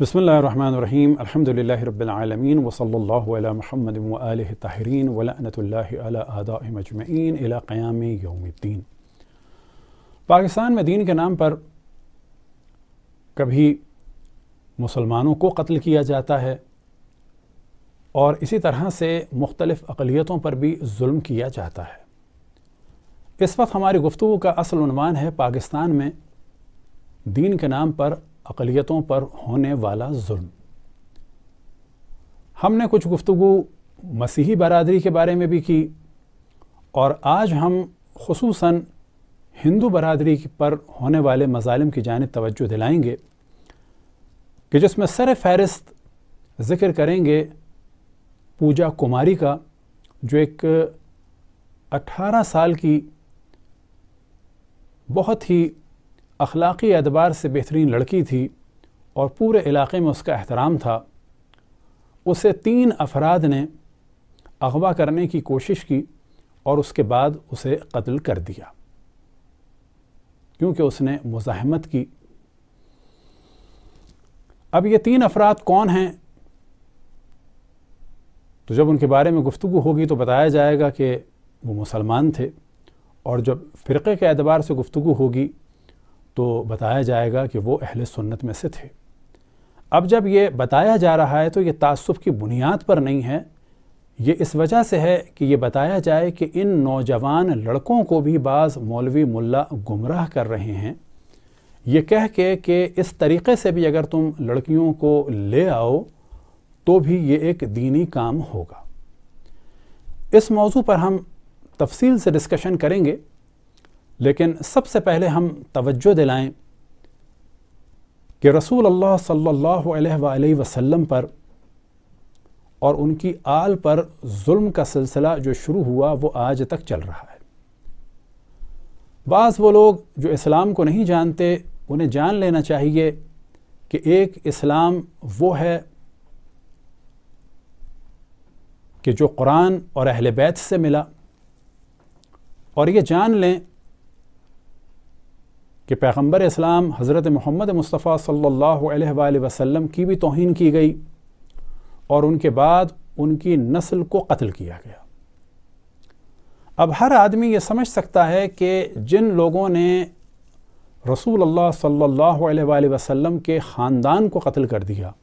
बसमीम अल्हम्दुलिल्लाह रब्बिलआलमीन वसल्लल्लाहु अला मुहम्मद व आलिहि पाकिस्तान में दीन के नाम पर कभी मुसलमानों को कत्ल किया जाता है और इसी तरह से मुख्तलफ अकलीतों पर भी जुल्म किया जाता है इस वक्त हमारी गुफ्तु का असल है पाकिस्तान में दीन के नाम पर अकलीतों पर होने वाला जुल्म हमने कुछ गुफ्तु मसीही बरदरी के बारे में भी की और आज हम खूस हिंदू बरदरी पर होने वाले मजालम की जानब तवज्जो दिलाएंगे कि जिसमें सर फहरिस्त ज़िक्र करेंगे पूजा कुमारी का जो एक 18 साल की बहुत ही अखलाक़ी एतबार से बेहतरीन लड़की थी और पूरे इलाके में उसका एहतराम था उसे तीन अफराद ने अगवा करने की कोशिश की और उसके बाद उसे कत्ल कर दिया क्योंकि उसने मुजाहमत की अब ये तीन अफराद कौन हैं तो जब उनके बारे में गुफ्तु होगी तो बताया जाएगा कि वो मुसलमान थे और जब फ़िरक़े के एतबार से गुफ्तु होगी तो बताया जाएगा कि वो अहल सुन्नत में से थे अब जब ये बताया जा रहा है तो ये तसब की बुनियाद पर नहीं है ये इस वजह से है कि ये बताया जाए कि इन नौजवान लड़कों को भी बाज़ मौलवी मुल्ला गुमराह कर रहे हैं ये कह के कि इस तरीक़े से भी अगर तुम लड़कियों को ले आओ तो भी ये एक दीनी काम होगा इस मौजू पर हम तफसील से डिस्कशन करेंगे लेकिन सबसे पहले हम तवज्जो दिलाएं कि रसूल अल्लाह सल्लल्लाहु अलैहि वसल्लम पर और उनकी आल पर जुल्म का सिलसिला जो शुरू हुआ वो आज तक चल रहा है बाज़ वो लोग जो इस्लाम को नहीं जानते उन्हें जान लेना चाहिए कि एक इस्लाम वो है कि जो कुरान और अहल बैत से मिला और ये जान लें कि पैगम्बर इस्लाम हज़रत मोहम्मद मुस्तफ़ा सल्ला वसम की भी तोहन की गई और उनके बाद उनकी नस्ल को कत्ल किया गया अब हर आदमी ये समझ सकता है कि जिन लोगों ने रसूल अल्लाह सल्लल्लाहु अलैहि वसल्लम के ख़ानदान को कत्ल कर दिया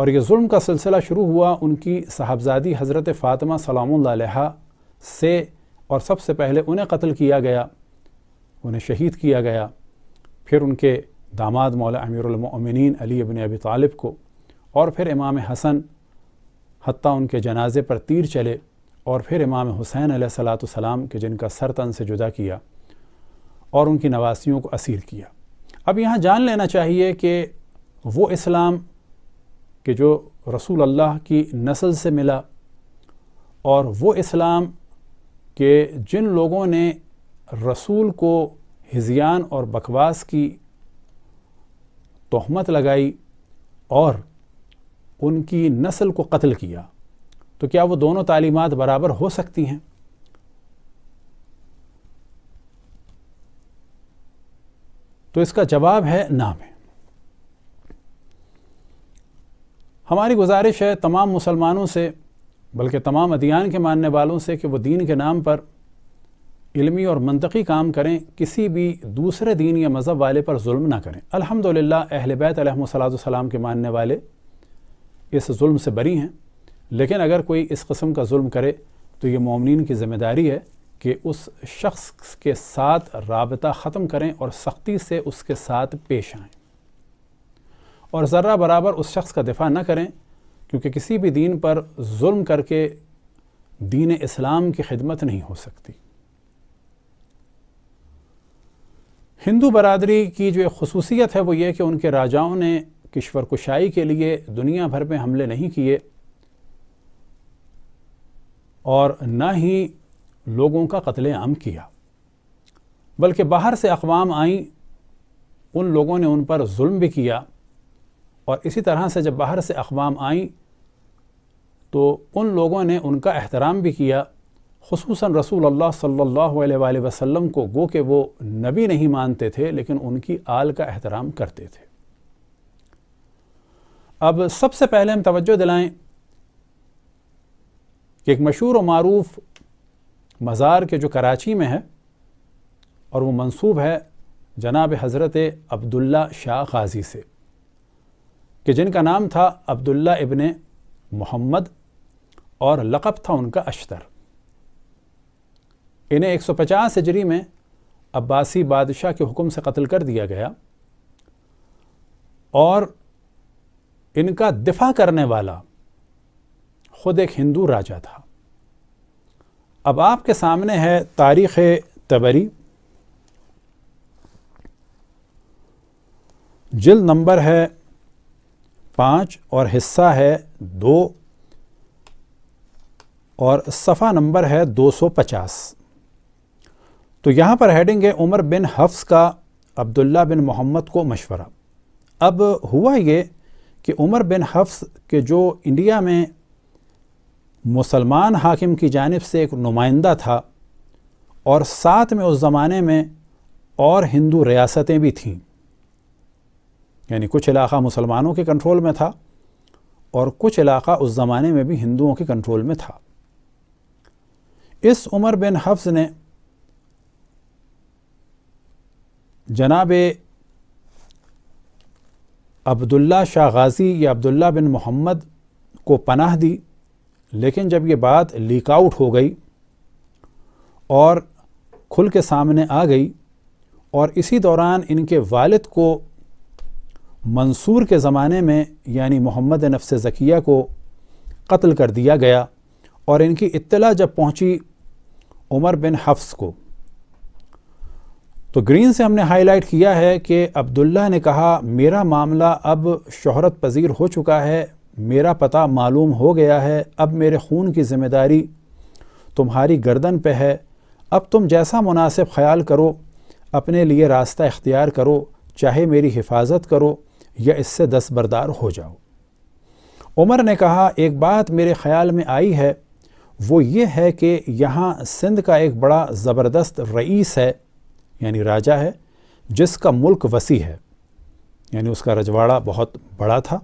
और ये जुल्म का सिलसिला शुरू हुआ उनकी साहबजादी हज़रत फ़ातिमा सलाम से और सबसे पहले उन्हें कत्ल किया गया उन्हें शहीद किया गया फिर उनके दामाद मौला अमीरमिन अली अबिन अबी तालिब को और फिर इमाम हसन हती उनके जनाजे पर तीर चले और फिर इमाम हुसैन सलाम के जिनका सर तन से जुदा किया और उनकी नवासियों को असीर किया अब यहाँ जान लेना चाहिए कि वो इस्लाम के जो रसूल अल्लाह की नस्ल से मिला और वो इस्लाम के जिन लोगों ने रसूल को हिजियान और बकवास की तहमत लगाई और उनकी नस्ल को कत्ल किया तो क्या वो दोनों तालीमात बराबर हो सकती हैं तो इसका जवाब है नाम है हमारी गुजारिश है तमाम मुसलमानों से बल्कि तमाम अदियान के मानने वालों से कि वो दीन के नाम पर इलमी और मनतकी काम करें किसी भी दूसरे दीन या मज़हब वाले पर म ना करें अल्हम्दुलिल्लाह अहल बैत सलाम के मानने वाले इस जुल्म से बरी हैं लेकिन अगर कोई इस कस्म का जुल्म करे तो ये ममिन की ज़िम्मेदारी है कि उस शख्स के साथ रबता ख़त्म करें और सख्ती से उसके साथ पेश आएँ और ज़र्रा बराबर उस शख्स का दिफा न करें क्योंकि किसी भी दीन पर जुल्म करके दीन इस्लाम की खिदमत नहीं हो सकती हिंदू बरदरी की जो एक खसूसियत है वो ये कि उनके राजाओं ने किश्वर कुशाई के लिए दुनिया भर में हमले नहीं किए और न ही लोगों का कत्ल आम किया बल्कि बाहर से अकवाम आईं उन लोगों ने उन पर जुल्म भी किया और इसी तरह से जब बाहर से अकवाम आईं तो उन लोगों ने उनका एहतराम भी किया खसूस रसूल अल्लाह सल्लल्लाहु अलैहि वसल्लम को गो के वो नबी नहीं मानते थे लेकिन उनकी आल का एहतराम करते थे अब सबसे पहले हम तवज्जो दिलाएं कि एक मशहूर व मरूफ मज़ार के जो कराची में है और वो मंसूब है जनाब हज़रत अब्दुल्ला शाह गाजी से कि जिनका नाम था अब्दुल्ला इबन मोहम्मद और लक़ब था उनका अशतर इन्हें 150 हजरी में अब्बासी बादशाह के हुक्म से कत्ल कर दिया गया और इनका दिफा करने वाला खुद एक हिंदू राजा था अब आपके सामने है तारीख़ तबरी जिल नंबर है पाँच और हिस्सा है दो और सफ़ा नंबर है दो सौ पचास तो यहाँ पर हेडिंग है उमर बिन हफ्स का अब्दुल्ला बिन मोहम्मद को मशवरा अब हुआ ये कि उमर बिन हफ्स के जो इंडिया में मुसलमान हाकिम की जानब से एक नुमाइंदा था और साथ में उस ज़माने में और हिंदू रियासतें भी थीं यानी कुछ इलाक़ा मुसलमानों के कंट्रोल में था और कुछ इलाक़ा उस ज़माने में भी हिंदुओं के कंट्रोल में था इस उमर बिन हफ्स ने जनाब अब्दुल्ला शाह गाज़ी या अब्दुल्ला बिन मोहम्मद को पनाह दी लेकिन जब ये बात लीक आउट हो गई और खुल के सामने आ गई और इसी दौरान इनके वालिद को मंसूर के ज़माने में यानी मोहम्मद नफ्स ज़किया को कत्ल कर दिया गया और इनकी इत्तला जब पहुंची उमर बिन हफ्स को तो ग्रीन से हमने हाईलाइट किया है कि अब्दुल्ला ने कहा मेरा मामला अब शहरत पजीर हो चुका है मेरा पता मालूम हो गया है अब मेरे खून की ज़िम्मेदारी तुम्हारी गर्दन पे है अब तुम जैसा मुनासिब ख्याल करो अपने लिए रास्ता इख्तियार करो चाहे मेरी हिफाजत करो या इससे दस्तबरदार हो जाओ उमर ने कहा एक बात मेरे ख्याल में आई है वो ये है कि यहाँ सिंध का एक बड़ा ज़बरदस्त रईस है यानी राजा है जिसका मुल्क वसी है यानी उसका रजवाड़ा बहुत बड़ा था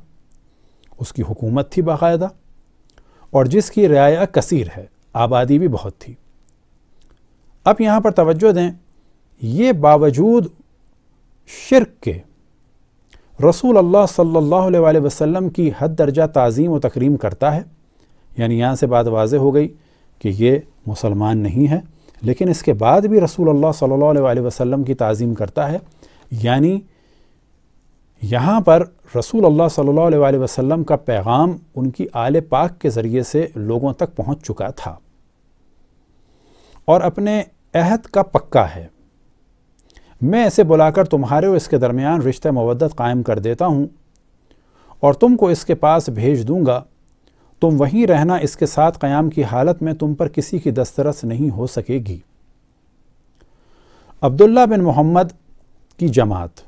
उसकी हुकूमत थी बाकायदा और जिसकी रियाया कसीर है आबादी भी बहुत थी अब यहाँ पर तवज्जो दें ये बावजूद शिरक के रसूल अल्लाह सल्लल्लाहु अलैहि वसल्लम की हद दर्जा तज़ीम व तकरीम करता है यानी यहाँ से बात वाज हो गई कि ये मुसलमान नहीं है लेकिन इसके बाद भी रसूल अल्लाह सल्लल्लाहु अलैहि वसल्लम की तज़ीम करता है यानी यहाँ पर रसूल अल्लाह सल्लल्लाहु अलैहि वसल्लम का पैगाम उनकी आल पाक के ज़रिए से लोगों तक पहुँच चुका था और अपने अहद का पक्का है मैं इसे बुलाकर तुम्हारे और इसके दरमियान रिश्ते मवदत कायम कर देता हूँ और तुमको इसके पास भेज दूँगा तुम वहीं रहना इसके साथ क़याम की हालत में तुम पर किसी की दस्तरस नहीं हो सकेगी अब्दुल्ला बिन मोहम्मद की जमात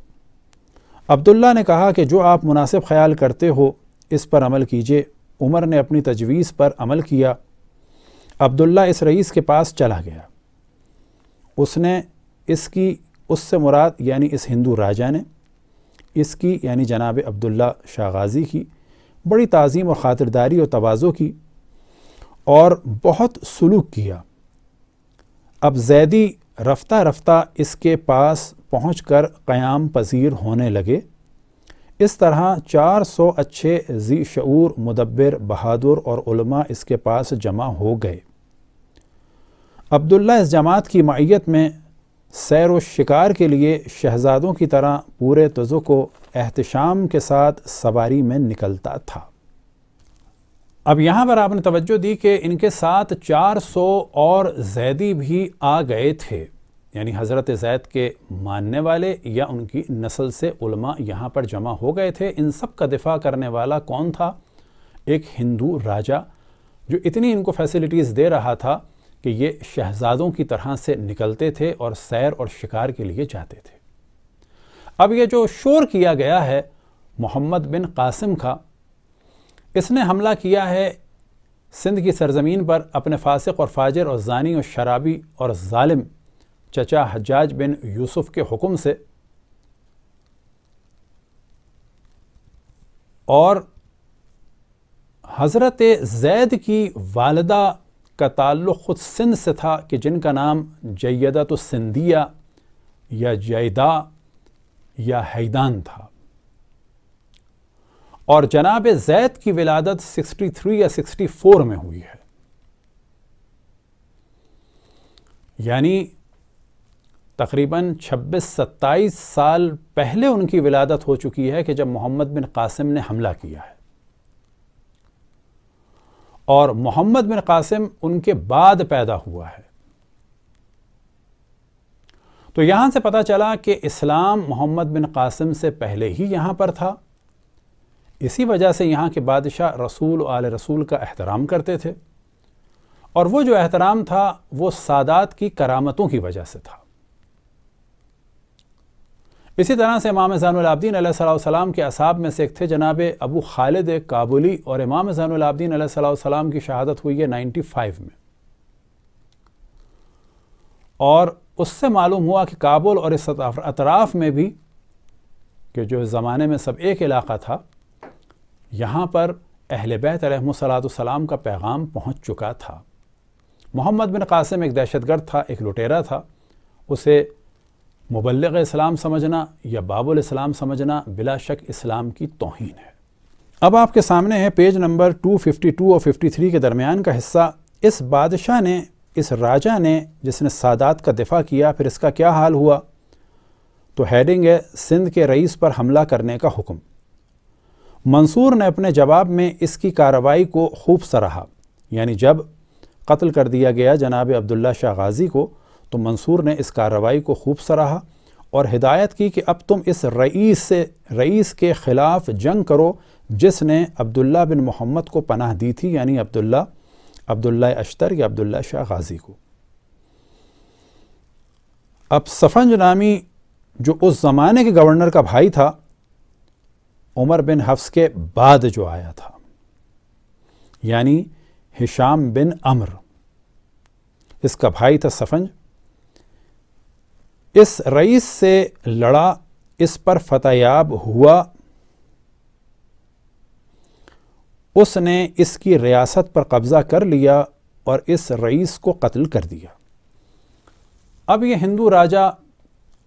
अब्दुल्ला ने कहा कि जो आप मुनासिब ख्याल करते हो इस पर अमल कीजिए उमर ने अपनी तजवीज़ पर अमल किया अब्दुल्ला इस रईस के पास चला गया उसने इसकी उससे मुराद यानी इस हिंदू राजा ने इसकी यानी जनाब अब्दुल्ला शाह गाजी की बड़ी तज़ीम और ख़ातिरदारी और तोज़ो की और बहुत सलूक किया अब जैदी रफ्ता रफ्ता इसके पास पहुँच कर क़्याम पजीर होने लगे इस तरह चार सौ अच्छे जी शूर मुदबर बहादुर और इसके पास जमा हो गए अब्दुल्ला इस जमात की मैत में सैर व शिकार के लिए शहजादों की तरह पूरे तज़ु को एहतशाम के साथ सवारी में निकलता था अब यहाँ पर आपने तवज्जो दी कि इनके साथ 400 और जैदी भी आ गए थे यानी हज़रत जैद के मानने वाले या उनकी नस्ल से उलमा यहाँ पर जमा हो गए थे इन सब का दिफा करने वाला कौन था एक हिंदू राजा जो इतनी इनको फैसिलिटीज़ दे रहा था कि ये शहजादों की तरह से निकलते थे और सैर और शिकार के लिए जाते थे अब ये जो शोर किया गया है मोहम्मद बिन कासिम का इसने हमला किया है सिंध की सरजमीन पर अपने फासिक और फाजर और जानी और शराबी और ालिम चचा हजाज बिन यूसुफ के हुक्म से और हज़रत जैद की वालदा का ताल्लुक़ ख़ुद सिंध से था कि जिनका नाम जैदा तो सिंधिया या जैदा या हैदान था और जनाब जैद की विलादत 63 या 64 में हुई है यानी तकरीबन 26-27 साल पहले उनकी विलादत हो चुकी है कि जब मोहम्मद बिन कासिम ने हमला किया है और मोहम्मद बिन कासिम उनके बाद पैदा हुआ है तो यहां से पता चला कि इस्लाम मोहम्मद बिन कासिम से पहले ही यहां पर था इसी वजह से यहाँ के बादशाह रसूल आल रसूल का एहतराम करते थे और वो जो एहतराम था वो सादात की करामतों की वजह से था इसी तरह से इमाम ज़ैनआबदीन सलाम के असाब में से एक थे जनाब अबू खालिद काबुली और इमाम ज़ैनआबदीन सलाम की शहादत हुई है नाइन्टी फाइव में और उससे मालूम हुआ कि काबुल और इस अतराफ़ में भी कि जो इस ज़माने में सब एक इलाका था यहाँ पर अहल बैत सलाम का पैगाम पहुँच चुका था मोहम्मद बिन कासिम एक दहशतगर्द था एक लुटेरा था उसे मुबलग इस्लाम समझना या बाबुल इस्लाम समझना बिला शक इस्लाम की तोहन है अब आपके सामने है पेज नंबर 252 और 53 के दरमियान का हिस्सा इस बादशाह ने इस राजा ने जिसने सादात का दिफा किया फिर इसका क्या हाल हुआ तो हेडिंग है सिंध के रईस पर हमला करने का हुक्म मंसूर ने अपने जवाब में इसकी कार्रवाई को खूब सराहा यानी जब कत्ल कर दिया गया जनाब अब्दुल्ला शाह गाजी को तो मंसूर ने इस कार्रवाई को खूब सराहा और हिदायत की कि अब तुम इस रईस से रईस के ख़िलाफ़ जंग करो जिसने अब्दुल्ला बिन मोहम्मद को पनाह दी थी यानी अब्दुल्ला अब्दुल्ला अश्तर या अब्दुल्ला शाह गाज़ी को अब सफंज नामी जो उस ज़माने के गवर्नर का भाई था उमर बिन हफ्स के बाद जो आया था यानी हिशाम बिन अमर इसका भाई था सफंज इस रईस से लड़ा इस पर फतेयाब हुआ उसने इसकी रियासत पर कब्ज़ा कर लिया और इस रईस को कत्ल कर दिया अब यह हिंदू राजा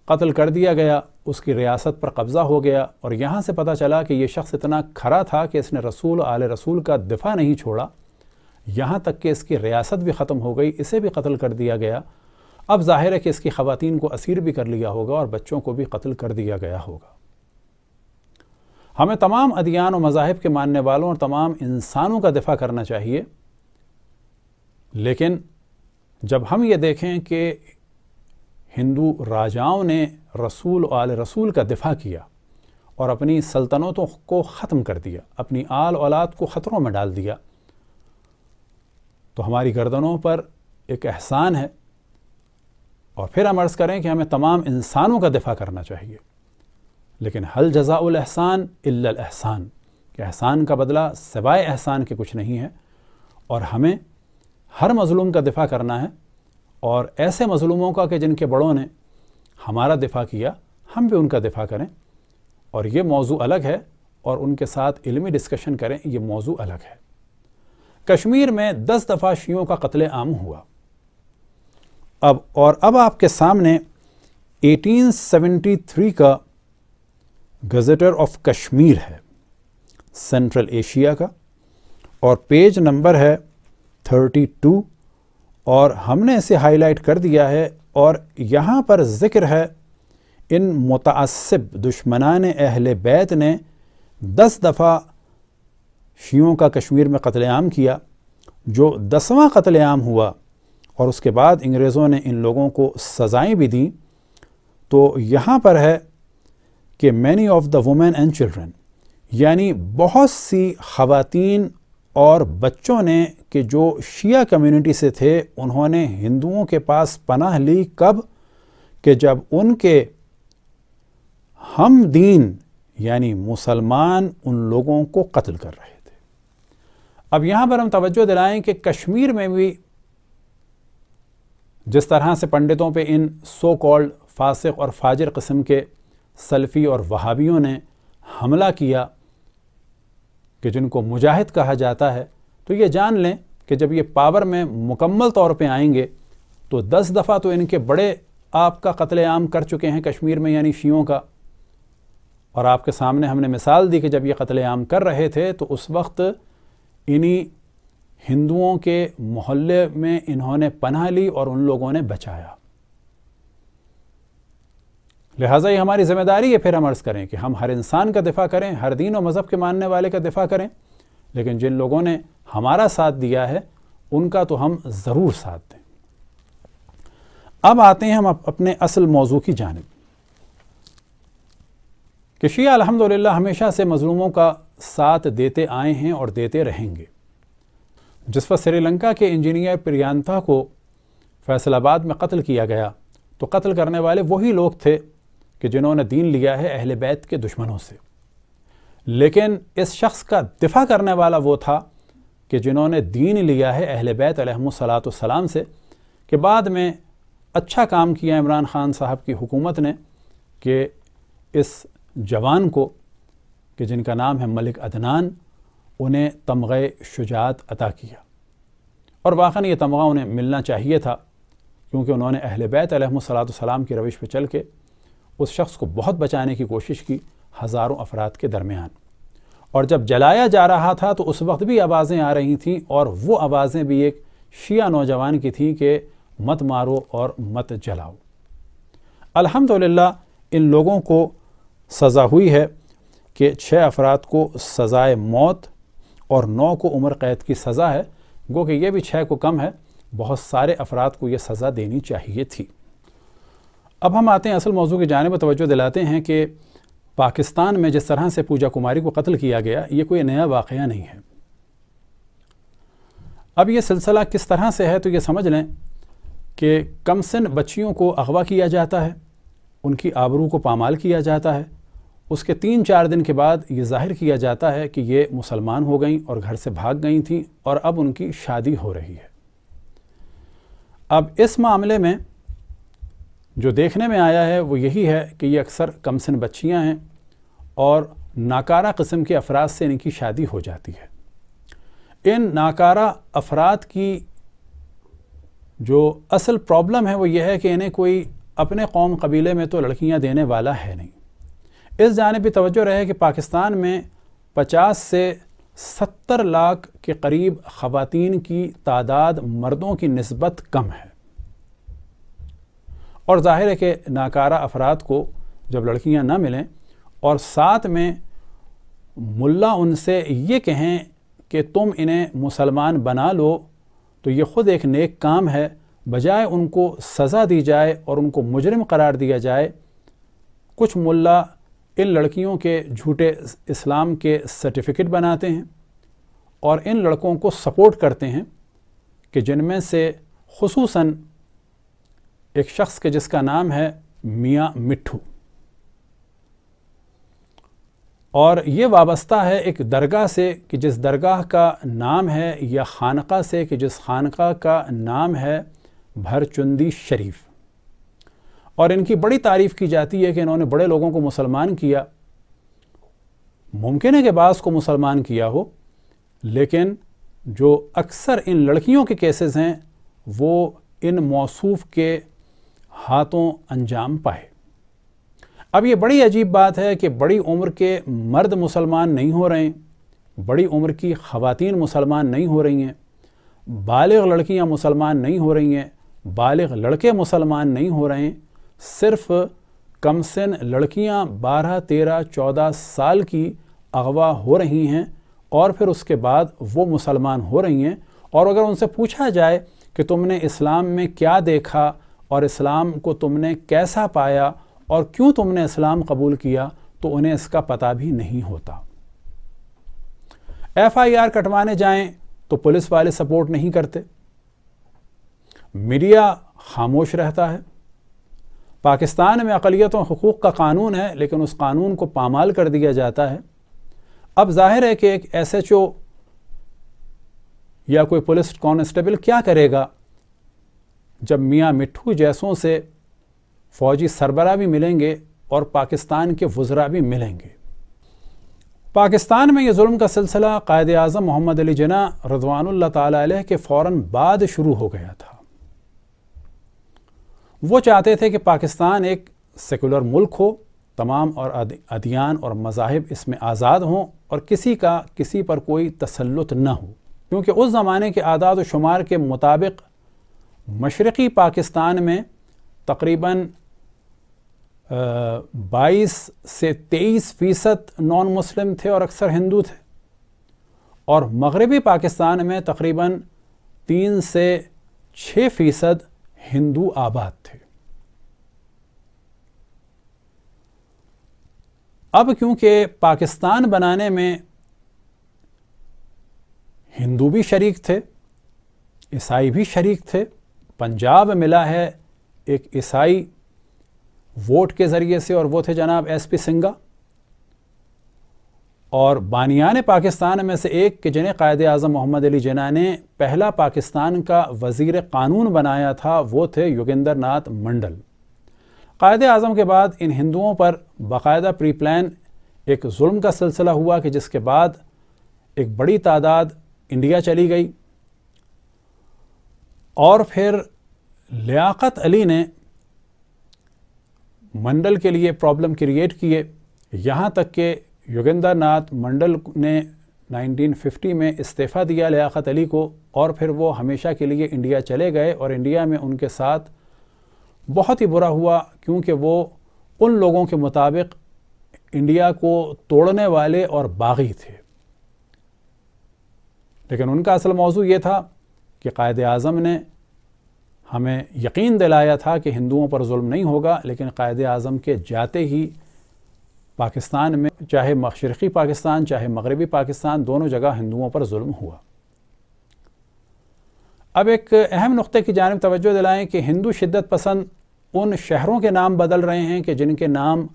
कत्ल कर दिया गया उसकी रियासत पर कब्ज़ा हो गया और यहाँ से पता चला कि यह शख्स इतना खरा था कि इसने रसूल आल रसूल का दिफा नहीं छोड़ा यहाँ तक कि इसकी रियासत भी ख़त्म हो गई इसे भी कत्ल कर दिया गया अब जाहिर है कि इसकी खातिन को असीर भी कर लिया होगा और बच्चों को भी कत्ल कर दिया गया होगा हमें तमाम अदियान और मजाहब के मानने वालों और तमाम इंसानों का दिफा करना चाहिए लेकिन जब हम ये देखें कि हिंदू राजाओं ने रसूल आल रसूल का दिफा किया और अपनी सल्तनतों को ख़त्म कर दिया अपनी आल औलाद को ख़तरों में डाल दिया तो हमारी गर्दनों पर एक एहसान है और फिर हम अर्ज़ करें कि हमें तमाम इंसानों का दिफा करना चाहिए लेकिन हल जजाउल एहसान इल्ल एहसान कि एहसान का बदला सिवाय एहसान के कुछ नहीं है और हमें हर मज़लूम का दिफा करना है और ऐसे मज़लूमों का कि जिनके बड़ों ने हमारा दिफा किया हम भी उनका दिफा करें और ये मौजू अलग है और उनके साथ इलमी डिस्कशन करें ये मौजू अलग है कश्मीर में दस दफ़ा शीयों का कत्ल आम हुआ अब और अब आपके सामने 1873 का गज़ेटर ऑफ कश्मीर है सेंट्रल एशिया का और पेज नंबर है 32 और हमने इसे हाईलाइट कर दिया है और यहाँ पर ज़िक्र है इन मुतासब दुश्मनान अहल बैत ने दस दफ़ा शियों का कश्मीर में कत्लेआम किया जो दसवां कत्लेआम हुआ और उसके बाद अंग्रेज़ों ने इन लोगों को सज़ाएँ भी दी तो यहाँ पर है कि many of the women and children यानी बहुत सी खातन और बच्चों ने कि जो शिया कम्युनिटी से थे उन्होंने हिंदुओं के पास पनाह ली कब कि जब उनके हम दीन यानी मुसलमान उन लोगों को कत्ल कर रहे थे अब यहाँ पर हम तवज्जो दिलाएं कि कश्मीर में भी जिस तरह से पंडितों पे इन सो कॉल्ड फासिक और फाजिर कस्म के सल्फ़ी और वहाबियों ने हमला किया कि जिनको मुजाहिद कहा जाता है तो ये जान लें कि जब ये पावर में मुकम्मल तौर पे आएंगे तो दस दफ़ा तो इनके बड़े आपका कत्ल आम कर चुके हैं कश्मीर में यानी शीयों का और आपके सामने हमने मिसाल दी कि जब ये कत्लेआम कर रहे थे तो उस वक्त इन्हीं हिंदुओं के मोहल्ले में इन्होंने पनाह ली और उन लोगों ने बचाया लिहाजा ये हमारी जिम्मेदारी है फिर हम अर्ज़ करें कि हम हर इंसान का दिफा करें हर दीन और मज़हब के मानने वाले का दिफा करें लेकिन जिन लोगों ने हमारा साथ दिया है उनका तो हम ज़रूर साथ दें अब आते हैं हम अपने असल मौजू की जानब कि शिया अलहमदिल्ला हमेशा से मज़लूमों का साथ देते आए हैं और देते रहेंगे जिस पर श्रीलंका के इंजीनियर प्रियांता को फैसलाबाद में कत्ल किया गया तो कत्ल करने वाले वही लोग थे कि जिन्होंने दीन लिया है अहल बैत के दुश्मनों से लेकिन इस शख्स का दिफा करने वाला वो था कि जिन्होंने दीन लिया है अहल बैत सलाम से कि बाद में अच्छा काम किया इमरान खान साहब की हुकूमत ने कि इस जवान को कि जिनका नाम है मलिक अदनान उन्हें तमग़ शुजात अता किया और वाक़ा ये तमगा उन्हें मिलना चाहिए था क्योंकि उन्होंने अहल बैत सलाम की रविश पर चल के उस शख्स को बहुत बचाने की कोशिश की हज़ारों अफराद के दरमियान और जब जलाया जा रहा था तो उस वक्त भी आवाज़ें आ रही थीं और वो आवाज़ें भी एक शिया नौजवान की थीं कि मत मारो और मत जलाओ अल्हम्दुलिल्लाह इन लोगों को सज़ा हुई है कि छः अफराद को सज़ाए मौत और नौ को उम्र कैद की सज़ा है गो कि यह भी छः को कम है बहुत सारे अफराद को यह सज़ा देनी चाहिए थी अब हम आते हैं असल मौजू की जानब तोज्जो दिलाते हैं कि पाकिस्तान में जिस तरह से पूजा कुमारी को कत्ल किया गया ये कोई नया वाक़ नहीं है अब यह सिलसिला किस तरह से है तो ये समझ लें कि कम बच्चियों को अगवा किया जाता है उनकी आबरू को पामाल किया जाता है उसके तीन चार दिन के बाद ये जाहिर किया जाता है कि ये मुसलमान हो गई और घर से भाग गई थी और अब उनकी शादी हो रही है अब इस मामले में जो देखने में आया है वो यही है कि ये अक्सर कमसिन बच्चियां हैं और नाकारा कस्म के अफराद से इनकी शादी हो जाती है इन नाकारा अफराद की जो असल प्रॉब्लम है वो ये है कि इन्हें कोई अपने कौम कबीले में तो लड़कियां देने वाला है नहीं इस जानब तोज्जो रहे कि पाकिस्तान में 50 से 70 लाख के करीब ख़वातीन की तादाद मर्दों की नस्बत कम है और जाहिर है कि नाकारा अफराद को जब लड़कियां ना मिलें और साथ में मुल्ला उनसे ये कहें कि तुम इन्हें मुसलमान बना लो तो ये ख़ुद एक नेक काम है बजाय उनको सज़ा दी जाए और उनको मुजरम करार दिया जाए कुछ मुल्ला इन लड़कियों के झूठे इस्लाम के सर्टिफिकेट बनाते हैं और इन लड़कों को सपोर्ट करते हैं कि जिनमें से खसूस एक शख्स के जिसका नाम है मियाँ मिट्ठू और ये वाबस्ता है एक दरगाह से कि जिस दरगाह का नाम है या खानका से कि जिस खानका का नाम है भरचुंदी शरीफ और इनकी बड़ी तारीफ की जाती है कि इन्होंने बड़े लोगों को मुसलमान किया मुमकिन है कि बास को मुसलमान किया हो लेकिन जो अक्सर इन लड़कियों के केसेस हैं वो इन मौसूफ के हाथों अंजाम पाए अब ये बड़ी अजीब बात है कि बड़ी उम्र के मर्द मुसलमान नहीं हो रहे हैं बड़ी उम्र की ख़वातीन मुसलमान नहीं हो रही हैं बालग लड़कियां मुसलमान नहीं हो रही हैं बालग लड़के मुसलमान नहीं हो रहे हैं सिर्फ कम सिन लड़कियां 12, 13, 14 साल की अगवा हो रही हैं और फिर उसके बाद वो मुसलमान हो रही हैं और अगर उनसे पूछा जाए कि तुमने इस्लाम में क्या देखा और इस्लाम को तुमने कैसा पाया और क्यों तुमने इस्लाम कबूल किया तो उन्हें इसका पता भी नहीं होता एफआईआर कटवाने जाएं तो पुलिस वाले सपोर्ट नहीं करते मीडिया खामोश रहता है पाकिस्तान में अकलीतों हकूक़ का कानून है लेकिन उस कानून को पामाल कर दिया जाता है अब जाहिर है कि एक एस एच ओ या कोई पुलिस कॉन्स्टेबल क्या करेगा जब मियाँ मिट्ठू जैसों से फौजी सरबरा भी मिलेंगे और पाकिस्तान के वज्रा भी मिलेंगे पाकिस्तान में ये जुल्म का सिलसिला कायद अजम मोहम्मद अली जना रजवान तह के फ़ौर बाद शुरू हो गया था वो चाहते थे कि पाकिस्तान एक सेकुलर मुल्क हो तमाम और अदियान और मजाहब इसमें आज़ाद हों और किसी का किसी पर कोई तसलुत न हो क्योंकि उस ज़माने के आदाद व शुमार के मुताबिक मशरक़ी पाकिस्तान में तकरीबन बाईस से तेईस फ़ीसद नॉन मुस्लिम थे और अक्सर हिंदू थे और मगरबी पाकिस्तान में तकरीबन तीन से छः फ़ीसद हिंदू आबाद थे अब क्योंकि पाकिस्तान बनाने में हिंदू भी शरीक थे ईसाई भी शरीक थे पंजाब मिला है एक ईसाई वोट के ज़रिए से और वो थे जनाब एस पी सिंगा और बानियान पाकिस्तान में से एक कि जिन्हें कायद अजम मोहम्मद अली जना ने पहला पाकिस्तान का वजीर कानून बनाया था वो थे योगेंद्र नाथ मंडल कायद अजम के बाद इन हिंदुओं पर बाकायदा प्री प्लान एक जुल्म का सिलसिला हुआ कि जिसके बाद एक बड़ी तादाद इंडिया चली गई और फिर लियाकत अली ने मंडल के लिए प्रॉब्लम क्रिएट किए यहाँ तक के योगेंद्र नाथ मंडल ने 1950 में इस्तीफ़ा दिया लियाकत अली को और फिर वो हमेशा के लिए इंडिया चले गए और इंडिया में उनके साथ बहुत ही बुरा हुआ क्योंकि वो उन लोगों के मुताबिक इंडिया को तोड़ने वाले और बागी थे लेकिन उनका असल मौजू ये था कि कायद अज़म ने हमें यकीन दिलाया था कि हिंदुओं पर जुल्म नहीं होगा लेकिन कायद अज़म के जाते ही पाकिस्तान में चाहे मशरक़ी पाकिस्तान चाहे मगरबी पाकिस्तान दोनों जगह हिंदुओं पर जुल्म हुआ अब एक अहम नुक़े की जानब तवज्जो दिलाएँ कि हिंदू शिद्दत पसंद उन शहरों के नाम बदल रहे हैं कि जिनके नाम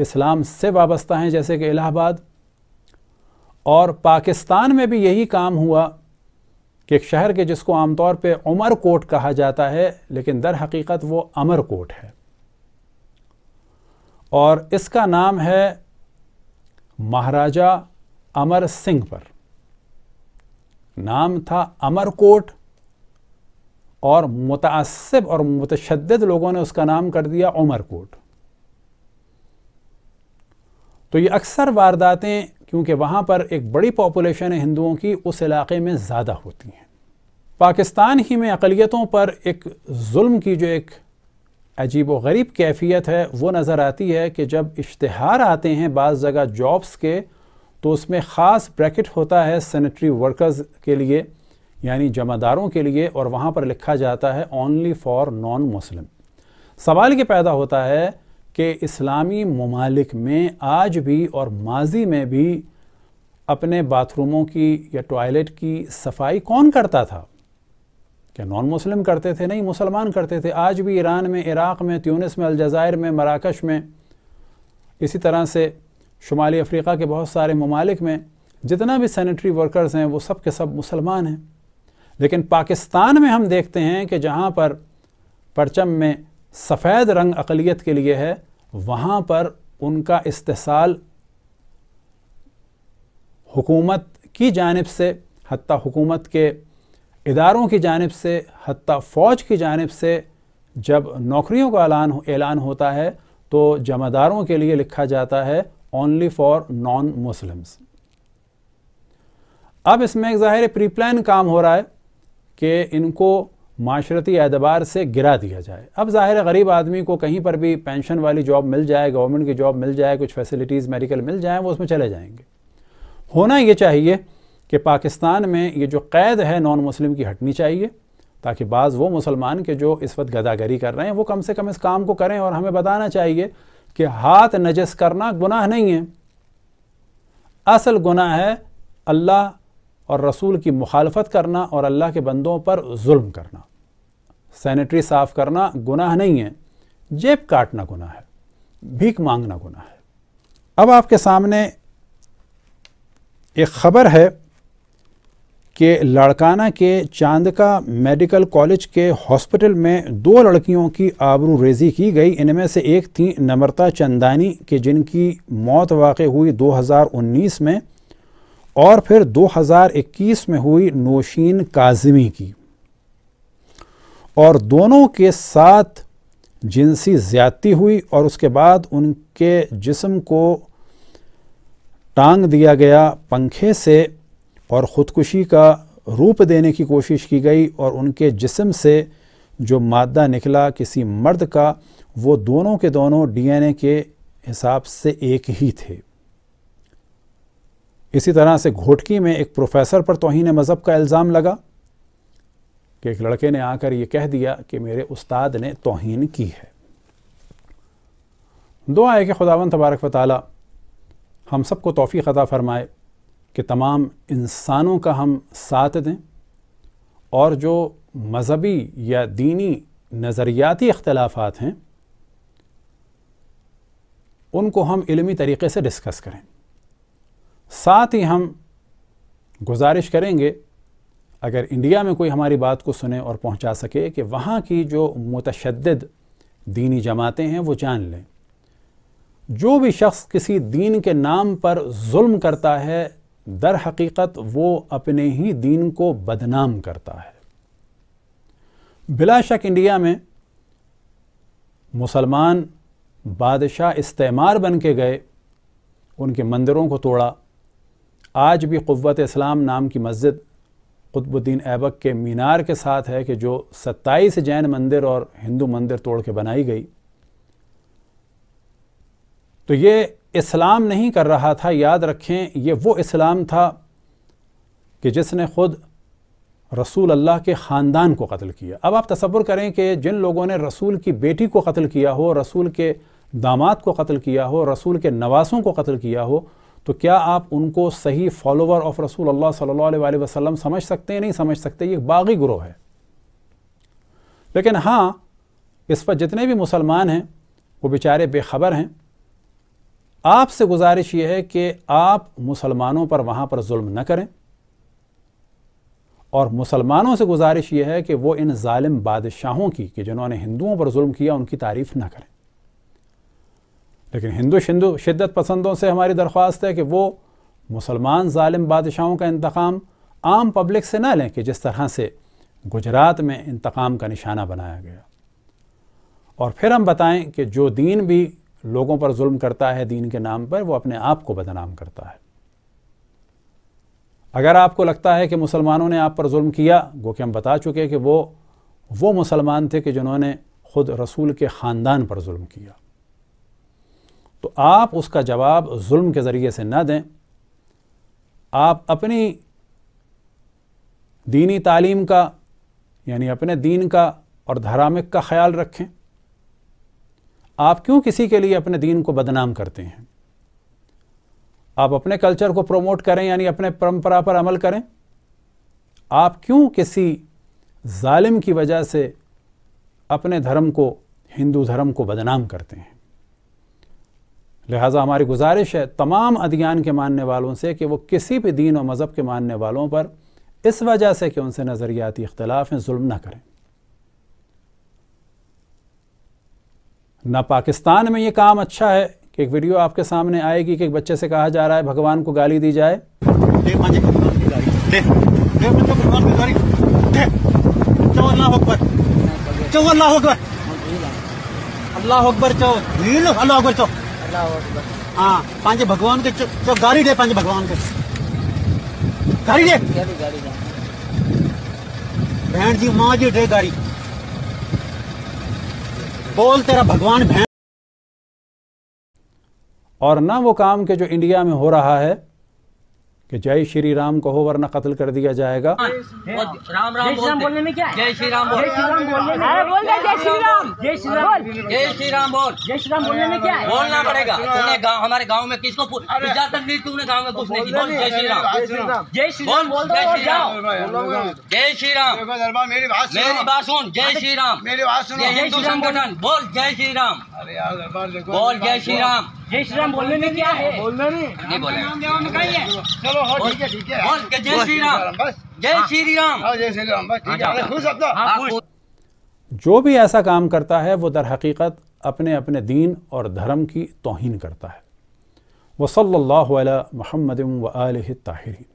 इस्लाम से वाबस्ता हैं जैसे कि इलाहाबाद और पाकिस्तान में भी यही काम हुआ कि एक शहर के जिसको आमतौर पर उमर कोट कहा जाता है लेकिन दर हकीकत वो अमर कोट है और इसका नाम है महाराजा अमर सिंह पर नाम था अमरकोट और मुतासिब और मुतशद लोगों ने उसका नाम कर दिया उमरकोट तो ये अक्सर वारदातें क्योंकि वहाँ पर एक बड़ी पॉपुलेशन है हिंदुओं की उस इलाके में ज़्यादा होती हैं पाकिस्तान ही में अकलीतों पर एक जुल्म की जो एक अजीब व गरीब कैफियत है वो नज़र आती है कि जब इश्तहार आते हैं बाज़ जगह जॉब्स के तो उसमें ख़ास ब्रैकेट होता है सैनिटरी वर्कर्स के लिए यानी जमादारों के लिए और वहाँ पर लिखा जाता है ओनली फॉर नॉन मुस्लिम सवाल ये पैदा होता है कि इस्लामी ममालिक में आज भी और माजी में भी अपने बाथरूमों की या टॉयलेट की सफाई कौन करता था क्या नॉन मुस्लिम करते थे नहीं मुसलमान करते थे आज भी ईरान में इराक़ में त्यूनस में अलजायर में मराकश में इसी तरह से शुमाली अफ्रीका के बहुत सारे ममालिक में जितना भी सैनिटरी वर्कर्स हैं वो सब के सब मुसलमान हैं लेकिन पाकिस्तान में हम देखते हैं कि जहाँ पर परचम में सफ़ेद रंग अकलीत के लिए है वहाँ पर उनका इस्तेसाल हुकूमत की जानब से हती हुकूमत के इदारों की जानब से हती फ़ौज की जानब से जब नौकरियों का ऐलान ऐलान होता है तो जमादारों के लिए लिखा जाता है ओनली फॉर नॉन मुस्लिम्स अब इसमें एक ज़ाहिर प्री प्लान काम हो रहा है कि इनको माशरती एतबार से गिरा दिया जाए अब ज़ाहिर गरीब आदमी को कहीं पर भी पेंशन वाली जॉब मिल जाए गवर्नमेंट की जॉब मिल जाए कुछ फैसिलिटीज़ मेडिकल मिल जाए वो उसमें चले जाएंगे होना ये चाहिए कि पाकिस्तान में ये जो कैद है नॉन मुस्लिम की हटनी चाहिए ताकि बाज़ वो मुसलमान के जो इस वक्त गदागरी कर रहे हैं वो कम से कम इस काम को करें और हमें बताना चाहिए कि हाथ नजस करना गुनाह नहीं है असल गुनाह है अल्लाह और रसूल की मुखालफत करना और अल्लाह के बंदों पर जुल्म करना सैनिटरी साफ़ करना गुनाह नहीं है जेब काटना गुनाह है भीख मांगना गुनाह है अब आपके सामने एक ख़बर है कि लड़काना के चांदका मेडिकल कॉलेज के हॉस्पिटल में दो लड़कियों की आबरू रेजी की गई इनमें से एक थी नम्रता चंदानी के जिनकी मौत वाक़ हुई 2019 में और फिर 2021 में हुई नौशीन काजमी की और दोनों के साथ जिनसी ज़्यादती हुई और उसके बाद उनके जिस्म को टांग दिया गया पंखे से और ख़ुदकुशी का रूप देने की कोशिश की गई और उनके जिसम से जो मादा निकला किसी मर्द का वो दोनों के दोनों डीएनए के हिसाब से एक ही थे इसी तरह से घोटकी में एक प्रोफेसर पर तोहन मज़हब का इल्ज़ाम लगा कि एक लड़के ने आकर ये कह दिया कि मेरे उस्ताद ने तोहन की है दुआ है कि खुदावंत तबारक वाली हम सबको तोफ़ी ख़ा फ़रमाए कि तमाम इंसानों का हम साथ दें और जो मजहबी या दीनी नज़रियाती अख्तलाफात हैं उनको हम इलमी तरीके से डिस्कस करें साथ ही हम गुजारिश करेंगे अगर इंडिया में कोई हमारी बात को सुने और पहुंचा सके कि वहाँ की जो मतशद दीनी जमातें हैं वो जान लें जो भी शख्स किसी दीन के नाम पर जुल्म करता है दर हकीकत वो अपने ही दीन को बदनाम करता है बिला शक इंडिया में मुसलमान बादशाह इस्तेमार बन के गए उनके मंदिरों को तोड़ा आज भी क़वत इस्लाम नाम की मस्जिद क़ुतबुद्दीन ऐबक के मीनार के साथ है कि जो सत्ताईस जैन मंदिर और हिंदू मंदिर तोड़ के बनाई गई तो ये इस्लाम नहीं कर रहा था याद रखें ये वो इस्लाम था कि जिसने ख़ुद रसूल अल्लाह के ख़ानदान को कत्ल किया अब आप तस्वुर करें कि जिन लोगों ने रसूल की बेटी को कत्ल किया हो रसूल के दामाद को कत्ल किया हो रसूल के नवासों को कत्ल किया हो तो क्या आप उनको सही फॉलोवर ऑफ रसूल अल्लाह सल्लल्लाहु वसलम वसल्लम समझ सकते हैं नहीं समझ सकते ये बागी ग्रोह है लेकिन हाँ इस पर जितने भी मुसलमान हैं वो बेचारे बेखबर हैं आपसे गुजारिश यह है कि आप मुसलमानों पर वहाँ पर जुल्म न करें और मुसलमानों से गुजारिश यह है कि वो इन ालिम बादशाहों की कि जिन्होंने हिंदुओं पर जुल्म किया उनकी तारीफ़ ना करें लेकिन हिंदू शिंदु शिद्दत पसंदों से हमारी दरख्वास्त है कि वो मुसलमान ालिम बादशाहों का इंतकाम आम पब्लिक से ना लें कि जिस तरह से गुजरात में इंतकाम का निशाना बनाया गया और फिर हम बताएं कि जो दीन भी लोगों पर जुल्म करता है दीन के नाम पर वो अपने आप को बदनाम करता है अगर आपको लगता है कि मुसलमानों ने आप पर जुल्म किया गो कि हम बता चुके कि वो वो मुसलमान थे कि जिन्होंने खुद रसूल के ख़ानदान पर जुल्म किया तो आप उसका जवाब जुल्म के ज़रिए से ना दें आप अपनी दीनी तालीम का यानी अपने दीन का और धार्मिक का ख्याल रखें आप क्यों किसी के लिए अपने दीन को बदनाम करते हैं आप अपने कल्चर को प्रमोट करें यानी अपने परंपरा पर अमल करें आप क्यों किसी जालिम की वजह से अपने धर्म को हिंदू धर्म को बदनाम करते हैं लिहाजा हमारी गुजारिश है तमाम अदियान के मानने वालों से कि वो किसी भी दीन और मज़हब के मानने वालों पर इस वजह से कि उनसे नज़रियाती इख्तलाफ हैं जुल्म ना करें ना पाकिस्तान में ये काम अच्छा है कि एक वीडियो आपके सामने आएगी कि एक बच्चे से कहा जा रहा है भगवान को गाली दी जाए अल्लाह अकबर चो अकबर हाँ भगवान के गाड़ी दे भगवान जी माँ जी दे गाड़ी बोल तेरा भगवान भैं और ना वो काम के जो इंडिया में हो रहा है कि जय श्री राम कहो वरना कत्ल कर दिया जाएगा राम राम बोलने में क्या जय श्री राम बोल जय श्री राम जय श्री राम जय श्री राम बोल जय श्री राम बोलने में क्या बोलना पड़ेगा तुमने गाँव हमारे गाँव में किसको इजाजत नहीं तुमने गाँव में पूछने की बोल जय श्री राम जय श्री राम बोल जय श्री राम जय श्री राम मेरी बात सुन जय श्री राम मेरी बात सुन हिंदू संगठन बोल जय श्री राम बोल जय श्री राम जय श्री राम बोलने में क्या है बोलना नहीं नहीं हाँ, बोला चलो हो ठीक है ठीक है बोल के जय श्री राम बस जय श्री राम जय श्री राम बस हाँ। हाँ, ठीक है खुश अपना जो भी ऐसा काम करता है वो दर हकीकत अपने अपने दीन और धर्म की तोहन करता है वसल्ला महमद व आल ताहरीन